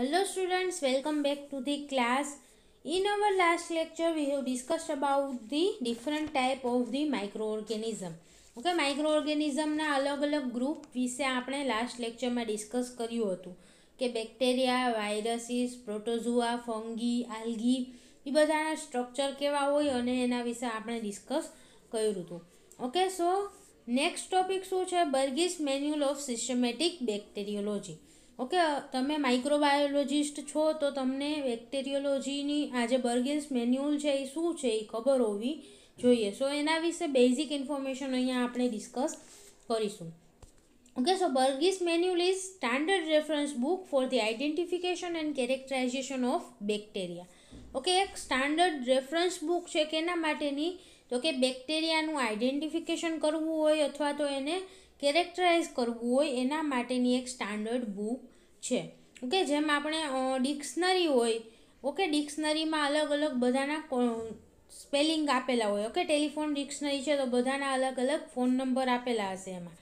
Hello students, welcome back to the class. In our last lecture, we discuss about the different type of the microorganism okay micro ઓર્ગેનિઝમના અલગ અલગ group વિશે આપણે last લેક્ચરમાં discuss કર્યું હતું કે bacteria viruses protozoa fungi algae એ બધાના સ્ટ્રક્ચર કેવા હોય અને એના વિશે આપણે ડિસ્કસ કર્યું હતું ઓકે સો નેક્સ્ટ ટોપિક શું છે Bergey's manual of systematic bacteriology okay તમે માઇક્રોબાયોલોજીસ્ટ છો તો તમને બેક્ટેરિયોલોજીની આ જે બર્ગેન્સ મેન્યુઅલ છે એ શું છે એ ખબર હોવી જોઈએ સો એના વિશે બેઝિક ઇન્ફોર્મેશન અહીંયા આપણે ડિસ્કસ કરીશું okay so Bergey's manual is standard reference book for the identification and characterization of bacteria okay એક સ્ટાન્ડર્ડ રેફરન્સ બુક છે કેના માટેની તો કે બેક્ટેરિયાનું આઇડેન્ટિફિકેશન કરવું હોય અથવા તો એને કેરેક્ટરાઇઝ કરવું હોય એના માટેની એક સ્ટાન્ડર્ડ બુક છે ઓકે જેમ આપણે ડિક્શનરી હોય ઓકે ડિક્શનરીમાં અલગ અલગ બધાના સ્પેલિંગ આપેલા હોય ઓકે ટેલિફોન ડિક્શનરી છે તો બધાના અલગ અલગ ફોન નંબર આપેલા હશે એમાં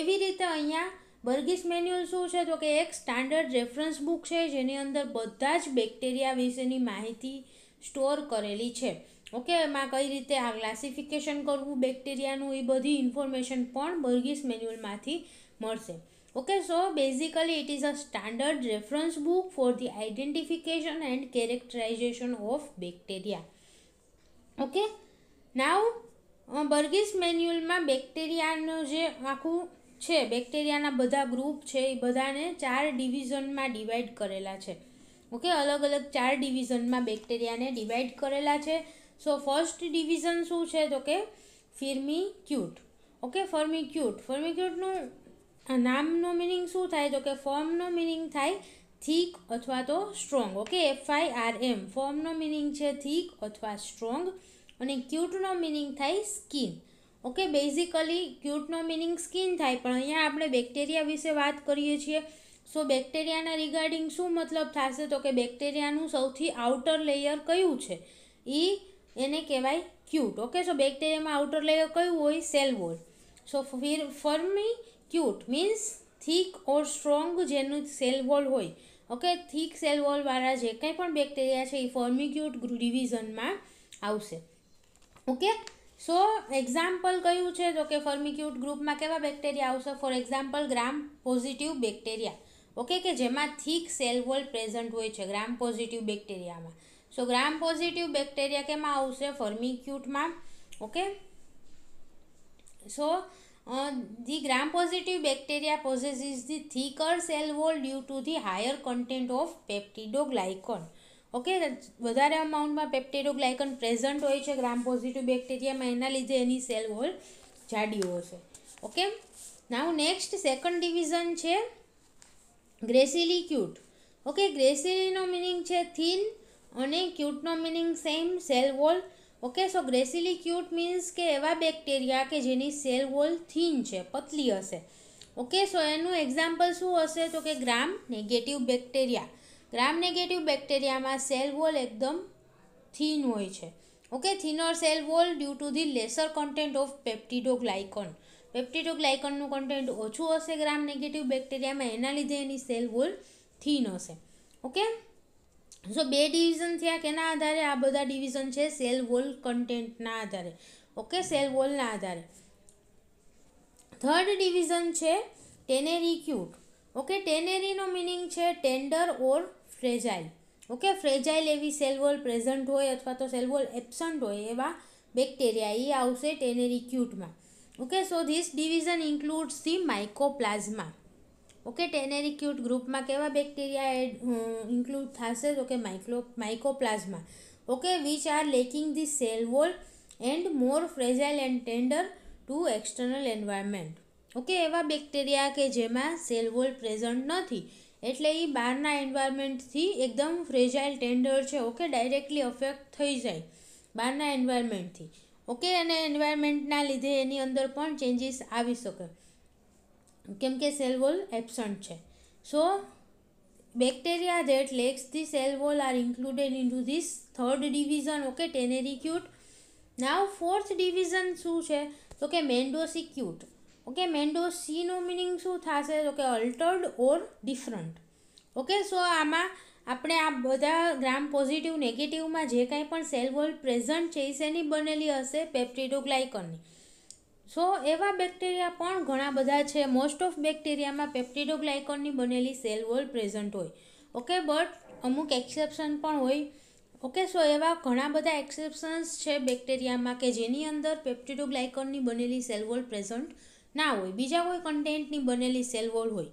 એવી રીતે અહીંયા બર્ગીસ મેન્યુઅલ શું છે તો કે એક સ્ટાન્ડર્ડ રેફરન્સ બુક છે જેની અંદર બધા જ બેક્ટેરિયા વિશેની માહિતી સ્ટોર કરેલી છે ઓકે એમાં કઈ રીતે આ ક્લાસિફિકેશન કરવું બેક્ટેરિયાનું એ બધી ઇન્ફોર્મેશન પણ બર્ગીસ મેન્યુઅલમાંથી મળશે okay so basically it is a standard reference book for the identification and characterization of bacteria okay now Bergey's મેન્યુઅલમાં બેક્ટેરિયાનું જે આખું છે બેક્ટેરિયાના બધા ગ્રુપ છે એ બધાને ચાર ડિવિઝનમાં ડિવાઈડ કરેલા છે ઓકે અલગ અલગ ચાર ડિવિઝનમાં બેક્ટેરિયાને ડિવાઈડ કરેલા છે સો ફર્સ્ટ ડિવિઝન શું છે તો કે Firmicutes okay Firmicutes ફર્મી ક્યુટનું આ નામનો મિનિંગ શું થાય તો કે ફોર્મનો મિનિંગ થાય થીક અથવા તો strong okay F I R M ફોર્મનો મિનિંગ છે થીક અથવા સ્ટ્રોંગ અને ક્યુટનો મિનિંગ થાય સ્કિન ઓકે બેઝિકલી ક્યુટનો મિનિંગ સ્કિન થાય પણ અહીંયા આપણે બેક્ટેરિયા વિશે વાત કરીએ છીએ સો બેક્ટેરિયાના રિગાર્ડિંગ શું મતલબ થશે તો કે બેક્ટેરિયાનું સૌથી આઉટર લેયર કયું છે એ એને કહેવાય ક્યુટ ઓકે સો બેક્ટેરિયામાં આઉટર લેયર કયું હોય સેલ વોલ સો ફિર Firmicutes means thick or strong જેનું સેલ વોલ હોય ઓકે થિક સેલ વોલવાળા જે કંઈ પણ બેક્ટેરિયા છે એ ફોર્મિક્યુટ ડિવિઝનમાં આવશે ઓકે સો એક્ઝામ્પલ કયું છે તો કે ફર્મિક્યુટ ગ્રુપમાં કેવા બેક્ટેરિયા આવશે for example gram positive bacteria okay કે જેમાં થિક સેલ વોલ પ્રેઝન્ટ હોય છે ગ્રામ પોઝિટિવ બેક્ટેરિયામાં સો ગ્રામ પોઝિટિવ બેક્ટેરિયા કેમાં આવશે ફર્મિક્યુટમાં okay so the gram positive bacteria bacteria possesses the thicker cell wall due to the higher content of peptidoglycan okay વધારે અમાઉન્ટમાં પેપ્ટેરોગ્લાયકન પ્રેઝન્ટ હોય છે ગ્રામ પોઝિટિવ બેક્ટેરિયામાં એના લીધે એની સેલ વોલ જાડી હશે okay now next second division છે ગ્રેસિલી ક્યુટ ઓકે ગ્રેસિલીનો મિનિંગ છે થીન અને ક્યુટનો meaning same cell wall okay so Gracilicutes means કે એવા બેક્ટેરિયા કે જેની સેલ વોલ થીન છે પતલી હશે ઓકે સો એનું એક્ઝામ્પલ શું હશે તો કે gram negative bacteria gram negative બેક્ટેરિયામાં સેલ વોલ એકદમ થીન હોય છે okay thinner cell wall due to the lesser content of peptidoglycan પેપ્ટિડોગ્લાયકોનનું કન્ટેન્ટ ઓછું હશે ગ્રામ નેગેટિવ બેક્ટેરિયામાં એના લીધે એની સેલ વોલ થીન હશે ઓકે સો બે ડિવિઝન થયા કેના આધારે આ બધા ડિવિઝન છે સેલ વોલ કન્ટેન્ટના આધારે ઓકે સેલ વોલના આધારે થર્ડ ડિવિઝન છે ટેનેરી ક્યુટ ઓકે ટેનેરીનો મિનિંગ છે tender or fragile okay fragile એવી સેલ વોલ પ્રેઝન્ટ હોય અથવા તો સેલ વોલ એબસન્ટ હોય એવા બેક્ટેરિયા એ આવશે ટેનેરી ક્યુટમાં okay so this division includes the mycoplasma okay Tenericutes ગ્રુપમાં કેવા બેક્ટેરિયા એડ ઇન્ક્લુડ થશે તો કે micro mycoplasma okay which are lacking the cell wall and more fragile and tender to external environment okay એવા બેક્ટેરિયા કે જેમાં સેલ વોલ પ્રેઝન્ટ નથી એટલે એ બહારના એન્વાયરમેન્ટથી એકદમ ફ્રેજાઇલ ટેન્ડર છે ઓકે ડાયરેક્ટલી અફેક્ટ થઈ જાય બહારના એન્વાયરમેન્ટથી ઓકે અને એન્વાયરમેન્ટના લીધે એની અંદર પણ ચેન્જીસ આવી શકે કેમ કે સેલ વોલ એબસન્ટ છે so bacteria that lacks the cell wall are included into this third division okay Tenericutes now fourth division શું છે તો કે મેન્ડોસિક્યુટ ઓકે મેન્ડોસીનું મિનિંગ શું થશે તો કે અલ્ટર્ડ ઓર ડિફરન્ટ ઓકે સો આમાં આપણે આ બધા ગ્રામ પોઝિટિવ નેગેટિવમાં જે કાંઈ પણ સેલ વોલ પ્રેઝન્ટ છે એ શેની બનેલી હશે પેપ્ટિડોગ્લાયકનની સો એવા બેક્ટેરિયા પણ ઘણા બધા છે મોસ્ટ ઓફ બેક્ટેરિયામાં પેપ્ટિડોગ્લાયકોનની બનેલી સેલ વોલ પ્રેઝન્ટ હોય ઓકે બટ અમુક એક્સેપ્શન પણ હોય ઓકે સો એવા ઘણા બધા એક્સેપ્શન્સ છે બેક્ટેરિયામાં કે જેની અંદર પેપ્ટિડોગ્લાયકોનની બનેલી સેલ વોલ પ્રેઝન્ટ ના હોય બીજા કોઈ કન્ટેન્ટની બનેલી સેલ વોલ હોય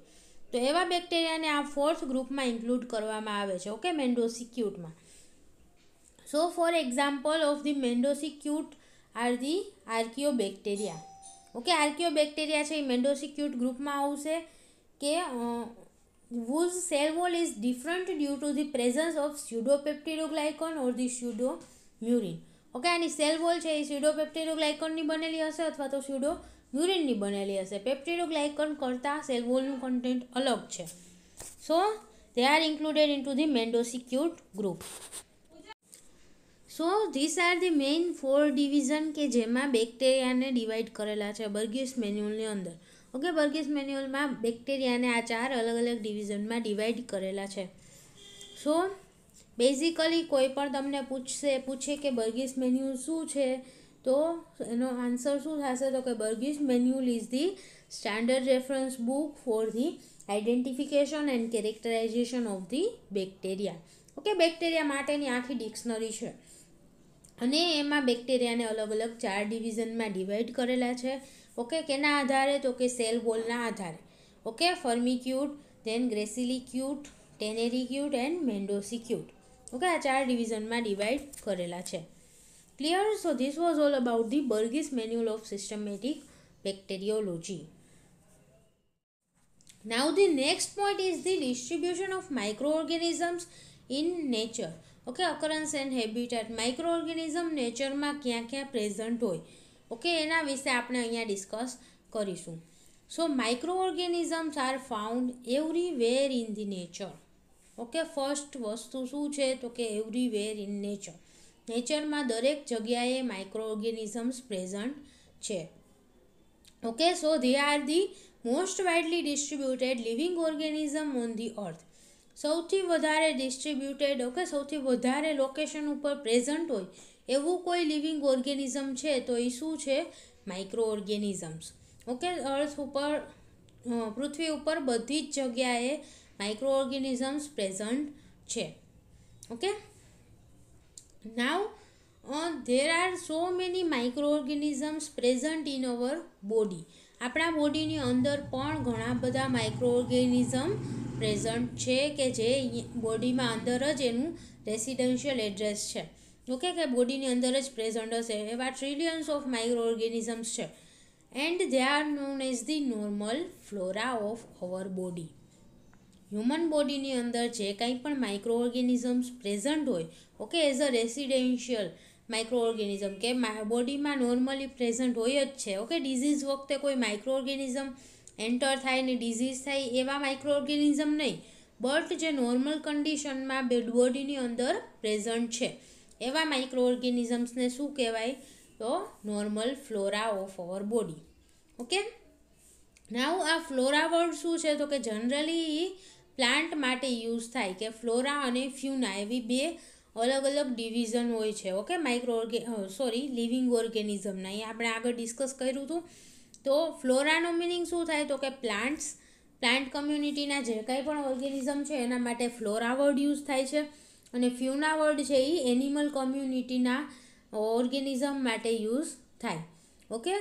તો એવા બેક્ટેરિયાને આ ફોર્થ ગ્રુપમાં ઇન્ક્લુડ કરવામાં આવે છે ઓકે મેન્ડોસિક્યુટમાં so for example of the Mendosicutes are the archaebacteria okay archaebacteria છે એ મેન્ડોસિક્યુટ ગ્રુપમાં આવશે કે whose cell wall is different due to the presence of or the the murein okay આની સેલ વોલ છે એ સ્યુડોપેપ્ટેરોગ્લાયકોનની બનેલી હશે અથવા તો સ્યુડો મ્યુરિનની બનેલી હશે પેપ્ટેરોગ્લાયકોન કરતાં સેલવોલનું કન્ટેન્ટ અલગ છે so they are included into the Mendosicutes group so these are the main four division કે જેમાં બેક્ટેરિયાને ડિવાઈડ કરેલા છે બર્ગીસ મેન્યુઅલની અંદર ઓકે બર્ગીસ મેન્યુઅલમાં બેક્ટેરિયાને આ ચાર અલગ અલગ ડિવિઝનમાં ડિવાઈડ કરેલા છે સો બેઝિકલી કોઈ પણ તમને પૂછશે પૂછે કે બર્ગીસ મેન્યુઅલ શું છે તો એનો આન્સર શું થશે તો કે Bergey's manual is the standard reference book for the identification and characterization of the bacteria okay bacteria માટેની આખી ડિક્શનરી છે અને એમાં બેક્ટેરિયાને અલગ અલગ ચાર ડિવિઝનમાં ડિવાઈડ કરેલા છે ઓકે કેના આધારે તો કે સેલ વોલના આધારે okay firmicute then gracilicute tenericute and mendosicute okay આ ચાર ડિવિઝનમાં ડિવાઈડ કરેલા છે clear so this was all about the Bergey's manual of systematic bacteriology now the next point is the distribution of microorganisms in nature okay occurrence and habitat microorganism નેચરમાં ક્યાં ક્યાં present હોય okay એના વિશે આપણે અહીંયા discuss કરીશું so microorganisms are found everywhere in the nature okay first વસ્તુ શું છે તો કે એવરી વેર ઇન નેચર નેચરમાં દરેક જગ્યાએ માઇક્રો ઓર્ગેનિઝમ્સ પ્રેઝન્ટ છે okay so the are the most widely distributed living organism on the earth સૌથી વધારે ડિસ્ટ્રીબ્યુટેડ ઓકે સૌથી વધારે લોકેશન ઉપર પ્રેઝન્ટ હોય એવું કોઈ લિવિંગ ઓર્ગેનિઝમ છે તો એ શું છે માઇક્રો ઓર્ગેનિઝમ્સ ઓકે અર્થ ઉપર પૃથ્વી ઉપર બધી જ જગ્યાએ માઇક્રો ઓર્ગેનિઝમ્સ પ્રેઝન્ટ છે okay now there are so many microorganisms present in our body આપણા બોડીની અંદર પણ ઘણા બધા માઇક્રો ઓર્ગેનિઝમ પ્રેઝન્ટ છે કે જે બોડીમાં અંદર જ એનું રેસિડેન્શિયલ એડ્રેસ છે ઓકે કે બોડીની અંદર જ પ્રેઝન્ટ હશે એવા ટ્રિલિયન્સ ઓફ માઇક્રો ઓર્ગેનિઝમ્સ છે and they are known as the normal flora of our body human બોડીની અંદર જે કંઈ પણ માઇક્રો ઓર્ગેનિઝમ્સ પ્રેઝન્ટ હોય okay as a residential microorganism કે બોડીમાં નોર્મલી પ્રેઝન્ટ હોય જ છે ઓકે ડિઝીઝ વખતે કોઈ માઇક્રો ઓર્ગેનિઝમ એન્ટર થાય ને ડિઝીઝ થાય એવા માઇક્રો ઓર્ગેનિઝમ નહીં બટ જે નોર્મલ કન્ડિશનમાં બોડીની અંદર પ્રેઝન્ટ છે એવા માઇક્રો ઓર્ગેનિઝમ્સને શું કહેવાય તો normal flora of our body okay now આ ફ્લોરા વર્ડ શું છે તો કે જનરલી પ્લાન્ટ માટે યુઝ થાય કે ફ્લોરા અને ફ્યુના એવી બે અલગ અલગ ડિવિઝન હોય છે ઓકે માઇક્રો ઓર્ગે સોરી લિવિંગ ઓર્ગેનિઝમના એ આપણે આગળ ડિસ્કસ કર્યું હતું તો ફ્લોરાનો મિનિંગ શું થાય તો કે પ્લાન્ટ્સ પ્લાન્ટ કમ્યુનિટીના જે કંઈ પણ ઓર્ગેનિઝમ છે એના માટે ફ્લોરા વર્ડ યુઝ થાય છે અને ફ્યુના વર્ડ છે એ એનિમલ કમ્યુનિટીના ઓર્ગેનિઝમ માટે યુઝ થાય ઓકે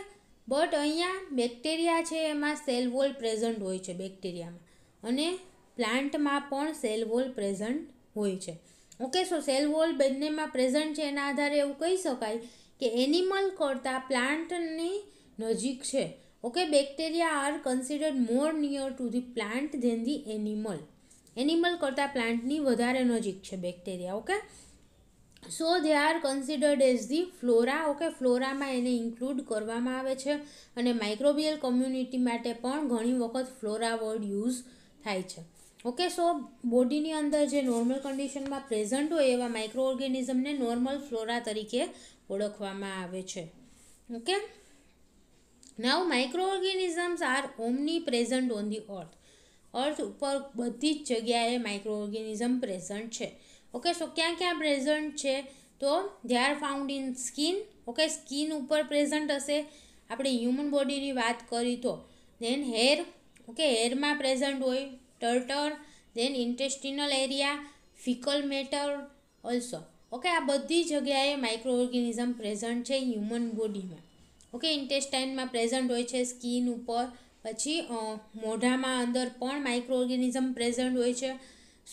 બટ અહીંયા બેક્ટેરિયા છે એમાં સેલ વોલ પ્રેઝન્ટ હોય છે બેક્ટેરિયામાં અને પ્લાન્ટમાં પણ સેલ વોલ પ્રેઝન્ટ હોય છે ઓકે સો સેલ વોલ બંનેમાં પ્રેઝન્ટ છે એના આધારે એવું કહી શકાય કે એનિમલ કરતાં પ્લાન્ટની નજીક છે okay bacteria are considered more near to the plant than the animal animal કરતાં પ્લાન્ટની વધારે નજીક છે bacteria okay so they are considered as the flora okay ફ્લોરામાં એને ઇન્ક્લુડ કરવામાં આવે છે અને માઇક્રોબિયલ કમ્યુનિટી માટે પણ ઘણી વખત ફ્લોરા વર્ડ યુઝ થાય છે ઓકે સો બોડીની અંદર જે નોર્મલ કન્ડિશનમાં પ્રેઝન્ટ હોય એવા માઇક્રો ઓર્ગેનિઝમને નોર્મલ ફ્લોરા તરીકે ઓળખવામાં આવે છે okay now organisms are omnipresent on the earth earth ઉપર બધી જ જગ્યાએ માઇક્રો ઓર્ગેનિઝમ પ્રેઝન્ટ છે ઓકે સો ક્યાં ક્યાં પ્રેઝન્ટ છે તો they are found in skin okay skin ઉપર પ્રેઝન્ટ હશે આપણે હ્યુમન બોડીની વાત કરી તો દેન હેર ઓકે હેરમાં પ્રેઝન્ટ હોય ટર્ટર then intestinal area faecal matter also okay આ બધી જગ્યાએ માઇક્રો ઓર્ગેનિઝમ પ્રેઝન્ટ છે હ્યુમન બોડીમાં ઓકે ઇન્ટેસ્ટાઇનમાં પ્રેઝન્ટ હોય છે સ્કીન ઉપર પછી મોઢામાં અંદર પણ માઇક્રો ઓર્ગેનિઝમ પ્રેઝન્ટ હોય છે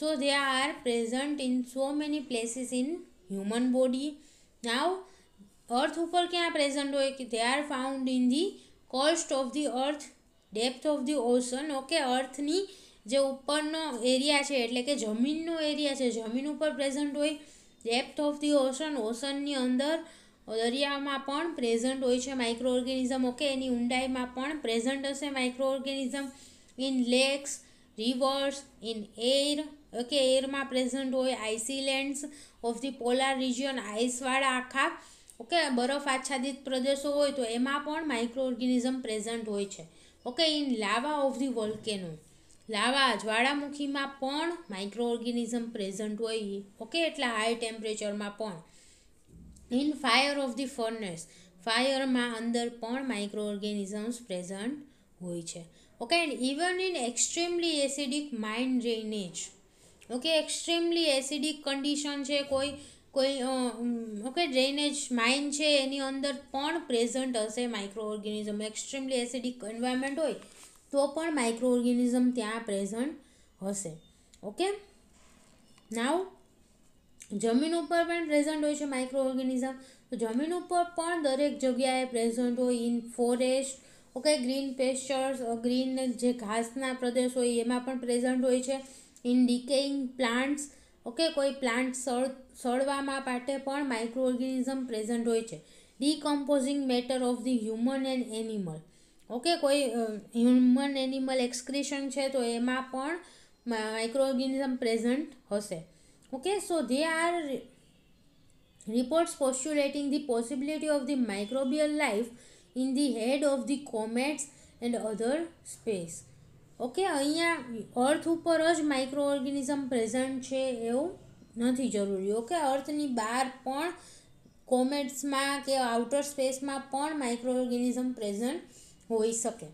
so they are present in so many places in human body now earth ઉપર ક્યાં પ્રેઝન્ટ હોય કે they are found in the crust of the earth depth of the ocean okay અર્થની જે ઉપરનો area છે એટલે કે જમીનનો એરિયા છે જમીન ઉપર પ્રેઝન્ટ હોય ડેપ્થ ઓફ ધી ઓશન ઓશનની અંદર દરિયામાં પણ પ્રેઝન્ટ હોય છે માઇક્રો ઓર્ગેનિઝમ ઓકે એની ઊંડાઈમાં પણ પ્રેઝન્ટ હશે microorganism in lakes rivers in air okay એરમાં પ્રેઝન્ટ હોય icelands of the polar region આઈસવાળા આખા ઓકે બરફ આચ્છાદિત પ્રદેશો હોય તો એમાં પણ માઇક્રો ઓર્ગેનિઝમ પ્રેઝન્ટ હોય છે okay in lava of the volcano lava જ્વાળામુખીમાં પણ માઇક્રો ઓર્ગેનિઝમ પ્રેઝન્ટ હોય ઓકે એટલા હાઈ ટેમ્પરેચરમાં પણ in fire of the furnace ફાયરમાં અંદર પણ માઇક્રો ઓર્ગેનિઝમ્સ પ્રેઝન્ટ હોય છે okay and even in extremely acidic mine drainage okay extremely acidic condition છે કોઈ કોઈ ઓકે ડ્રેનેજ માઇન્ડ છે એની અંદર પણ પ્રેઝન્ટ હશે microorganism extremely acidic environment હોય તો પણ માઇક્રો ઓર્ગેનિઝમ ત્યાં પ્રેઝન્ટ હશે ઓકે નાવ જમીન ઉપર પણ પ્રેઝન્ટ હોય છે માઇક્રો ઓર્ગેનિઝમ તો જમીન ઉપર પણ દરેક જગ્યાએ પ્રેઝન્ટ હોય in forest okay green pastures green જે ઘાસના પ્રદેશ હોય એમાં પણ પ્રેઝન્ટ હોય છે ઇન ડિકેઇંગ પ્લાન્ટ્સ ઓકે કોઈ પ્લાન્ટ સળ સળવામાં માટે પણ માઇક્રો ઓર્ગેનિઝમ પ્રેઝન્ટ હોય છે decomposing matter of the human and animal okay કોઈ હ્યુમન એનિમલ એક્સક્રીશન છે તો એમાં પણ માઇક્રો ઓર્ગેનિઝમ પ્રેઝન્ટ હશે okay so they are reports postulating the possibility of the microbial life in the head of the comets and other space okay અહીંયા earth ઉપર જ micro microorganism present છે એવું નથી જરૂરી ઓકે અર્થની બહાર પણ કોમેટ્સમાં કે આઉટર સ્પેસમાં પણ માઇક્રો ઓર્ગેનિઝમ પ્રેઝન્ટ હોઈ શકે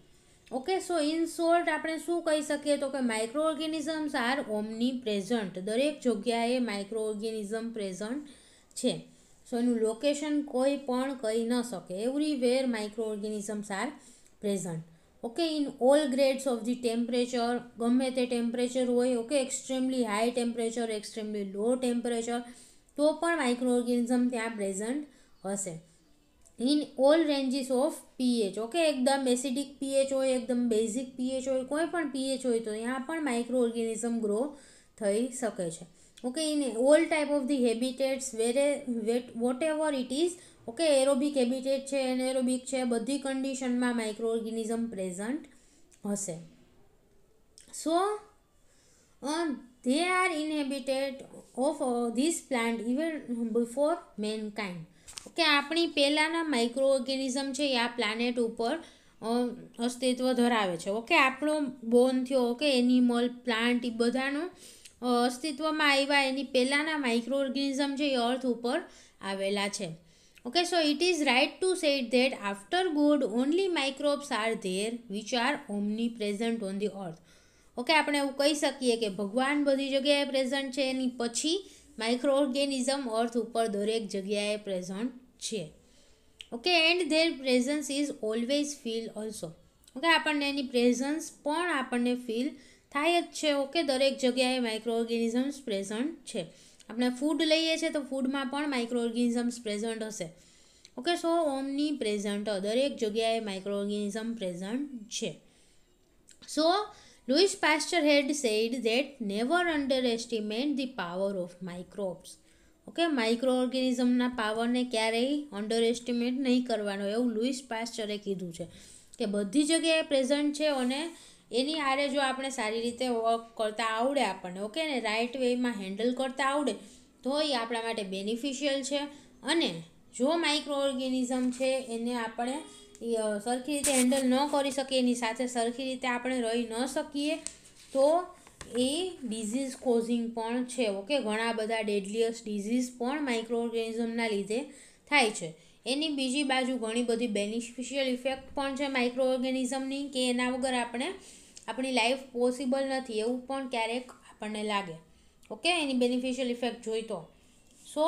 ઓકે સો ઇન શોર્ટ આપણે શું કહી શકીએ તો કે microorganisms are omnipresent દરેક જગ્યાએ માઇક્રો ઓર્ગેનિઝમ પ્રેઝન્ટ છે સો એનું લોકેશન કોઈ પણ કહી ન શકે everywhere microorganisms are present okay in all grades of the temperature ગમે તે ટેમ્પરેચર હોય okay extremely high temperature extremely low temperature તો પણ માઇક્રો ઓર્ગેનિઝમ ત્યાં પ્રેઝન્ટ હશે in all ranges of pH okay એકદમ એસિડિક પીએચ હોય એકદમ બેઝિક પીએચ હોય કોઈ પણ પીએચ હોય તો ત્યાં પણ માઇક્રો ઓર્ગેનિઝમ ગ્રો થઈ શકે છે okay in all type of the habitats where wet whatever it is okay aerobic habitat છે એરોબિક છે બધી કન્ડિશનમાં માઇક્રો ઓર્ગેનિઝમ પ્રેઝન્ટ હશે so they are inhabited of this planet even before kind કે આપણી પહેલાંના માઇક્રો ઓર્ગેનિઝમ છે એ આ પ્લાનેટ ઉપર અસ્તિત્વ ધરાવે છે ઓકે આપણો બોન થયો ઓકે એનિમલ પ્લાન્ટ એ બધાનું અસ્તિત્વમાં આવ્યા એની પહેલાંના માઇક્રો ઓર્ગેનિઝમ છે એ અર્થ ઉપર આવેલા છે okay so it is right to set that after God only microbes are there which are omnipresent on the earth okay આપણે એવું કહી શકીએ કે ભગવાન બધી જગ્યાએ પ્રેઝન્ટ છે એની પછી માઇક્રો ઓર્ગેનિઝમ અર્થ ઉપર દરેક જગ્યાએ પ્રેઝન્ટ છે okay and their presence is always feel also okay આપણને એની પ્રેઝન્સ પણ આપણને ફીલ થાય જ છે ઓકે દરેક જગ્યાએ માઇક્રો ઓર્ગેનિઝમ્સ પ્રેઝન્ટ છે આપણે ફૂડ લઈએ છીએ તો ફૂડમાં પણ માઇક્રો ઓર્ગેનિઝમ્સ પ્રેઝન્ટ હશે ઓકે સો ઓમની પ્રેઝન્ટ દરેક જગ્યાએ માઇક્રો ઓર્ગેનિઝમ પ્રેઝન્ટ છે so Pasteur had said that never never underestimate the power of microbes okay micro ઓર્ગેનિઝમના પાવરને ક્યારેય અંડર એસ્ટિમેટ નહીં કરવાનો એવું લુઈસ પાસ્ચરે કીધું છે કે બધી જગ્યાએ પ્રેઝન્ટ છે અને એની આરે જો આપણે સારી રીતે વર્ક કરતા આવડે આપણને ઓકે ને રાઇટ વેમાં હેન્ડલ કરતા આવડે તો એ આપણા માટે બેનિફિશિયલ છે અને જો માઇક્રો ઓર્ગેનિઝમ છે એને આપણે સરખી રીતે હેન્ડલ ન કરી શકીએ એની સાથે સરખી રીતે આપણે રહી ન શકીએ તો એ ડિઝીઝ કોઝિંગ પણ છે ઓકે ઘણા બધા ડેડલીએસ્ટ ડિઝીઝ પણ માઇક્રો ઓર્ગેનિઝમના લીધે થાય છે એની બીજી બાજુ ઘણી બધી બેનિફિશિયલ ઇફેક્ટ પણ છે માઇક્રો ઓર્ગેનિઝમની કે એના વગર આપણે આપણી લાઈફ પોસિબલ નથી એવું પણ ક્યારેક આપણને લાગે ઓકે એની બેનિફિશિયલ ઇફેક્ટ જોઈ તો so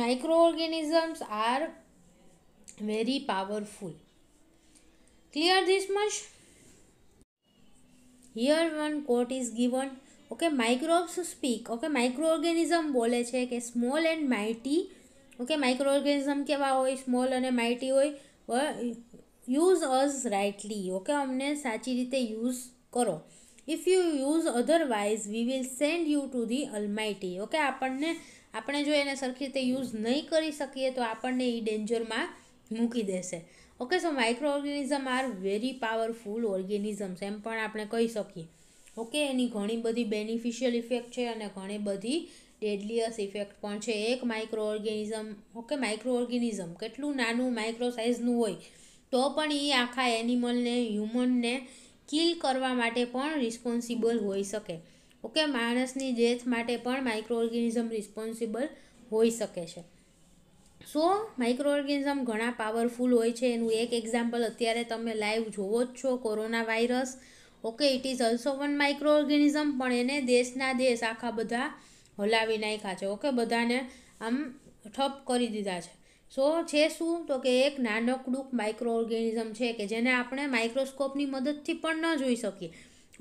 microorganisms are very powerful clear this much here one quote is given okay microbes speak okay microorganism બોલે છે કે small and mighty okay microorganism કેવા હોય સ્મોલ અને માઇટી હોય use as rightly okay અમને સાચી રીતે યુઝ કરો if you use otherwise we will send you to the Almighty okay આપણને આપણે જો એને સરખી રીતે યુઝ નહીં કરી શકીએ તો આપણને એ ડેન્જરમાં મૂકી દેશે okay so microorganism are very powerful organisms એમ પણ આપણે કહી શકીએ ઓકે એની ઘણી બધી બેનિફિશિયલ ઇફેક્ટ છે અને ઘણી બધી ડેડલીયસ ઇફેક્ટ પણ છે એક microorganism okay microorganism કેટલું નાનું માઇક્રો સાઇઝનું હોય તો પણ એ આખા એનિમલને હ્યુમનને કિલ કરવા માટે પણ રિસ્પોન્સિબલ હોઈ શકે ઓકે માણસની ડેથ માટે પણ માઇક્રો ઓર્ગેનિઝમ રિસ્પોન્સિબલ હોઈ શકે છે સો માઇક્રો ઓર્ગેનિઝમ ઘણા પાવરફુલ હોય છે એનું એક એક્ઝામ્પલ અત્યારે તમે લાઈવ જોવો જ છો coronavirus okay it is also one microorganism પણ એને દેશના દેશ આખા બધા હલાવી નાખ્યા છે ઓકે બધાને આમ ઠપ કરી દીધા છે સો છે શું તો કે એક નાનકડું માઇક્રો ઓર્ગેનિઝમ છે કે જેને આપણે માઇક્રોસ્કોપની મદદથી પણ ન જોઈ શકીએ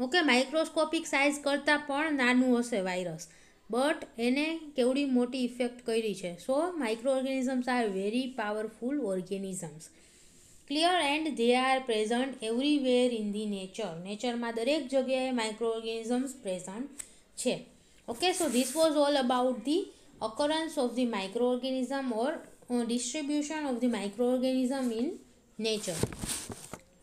ઓકે માઇક્રોસ્કોપિક સાઇઝ કરતાં પણ નાનું હશે વાયરસ બટ એને કેવડી મોટી ઇફેક્ટ કરી છે so microorganisms are very powerful organisms clear and they are present everywhere in the nature નેચરમાં દરેક જગ્યાએ માઇક્રો ઓર્ગેનિઝમ્સ પ્રેઝન્ટ છે okay so this was all about the occurrence of the microorganism or uh, distribution of the microorganism in nature.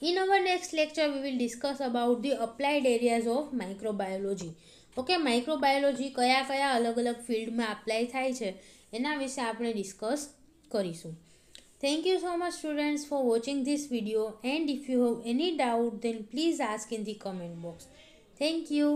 In our next lecture, we will discuss about the applied areas of microbiology. Okay microbiology કયા કયા અલગ અલગ ફિલ્ડમાં apply થાય છે એના વિશે આપણે ડિસ્કસ કરીશું thank you so much students for watching this video and if you have any doubt then please ask in the comment box thank you